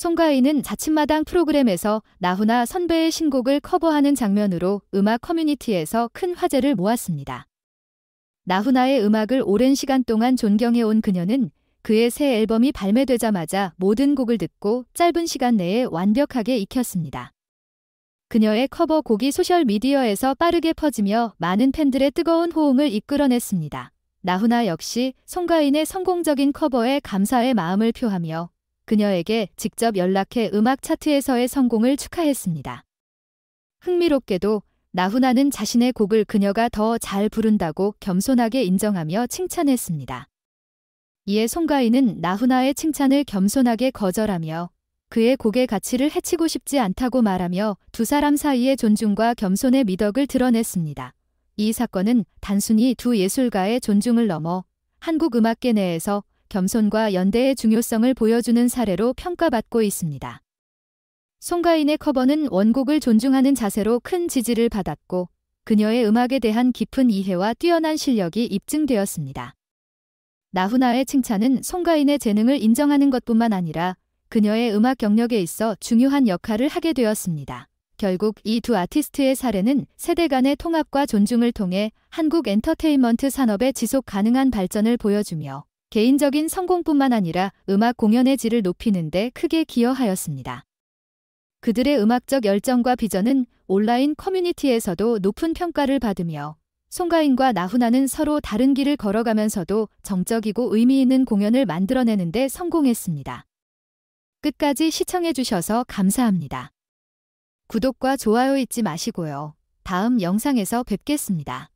송가인은 자칫마당 프로그램에서 나훈아 선배의 신곡을 커버하는 장면으로 음악 커뮤니티에서 큰 화제를 모았습니다. 나훈아의 음악을 오랜 시간 동안 존경해온 그녀는 그의 새 앨범이 발매되자마자 모든 곡을 듣고 짧은 시간 내에 완벽하게 익혔습니다. 그녀의 커버곡이 소셜미디어에서 빠르게 퍼지며 많은 팬들의 뜨거운 호응을 이끌어냈습니다. 나훈아 역시 송가인의 성공적인 커버에 감사의 마음을 표하며 그녀에게 직접 연락해 음악 차트에서의 성공을 축하했습니다. 흥미롭게도 나훈아는 자신의 곡을 그녀가 더 잘 부른다고 겸손하게 인정하며 칭찬했습니다. 이에 송가인은 나훈아의 칭찬을 겸손하게 거절하며 그의 곡의 가치를 해치고 싶지 않다고 말하며 두 사람 사이의 존중과 겸손의 미덕을 드러냈습니다. 이 사건은 단순히 두 예술가의 존중을 넘어 한국 음악계 내에서 겸손과 연대의 중요성을 보여주는 사례로 평가받고 있습니다. 송가인의 커버는 원곡을 존중하는 자세로 큰 지지를 받았고 그녀의 음악에 대한 깊은 이해와 뛰어난 실력이 입증되었습니다. 나훈아의 칭찬은 송가인의 재능을 인정하는 것뿐만 아니라 그녀의 음악 경력에 있어 중요한 역할을 하게 되었습니다. 결국 이 두 아티스트의 사례는 세대 간의 통합과 존중을 통해 한국 엔터테인먼트 산업의 지속 가능한 발전을 보여주며 개인적인 성공뿐만 아니라 음악 공연의 질을 높이는데 크게 기여하였습니다. 그들의 음악적 열정과 비전은 온라인 커뮤니티에서도 높은 평가를 받으며 송가인과 나훈아는 서로 다른 길을 걸어가면서도 정적이고 의미 있는 공연을 만들어내는데 성공했습니다. 끝까지 시청해주셔서 감사합니다. 구독과 좋아요 잊지 마시고요. 다음 영상에서 뵙겠습니다.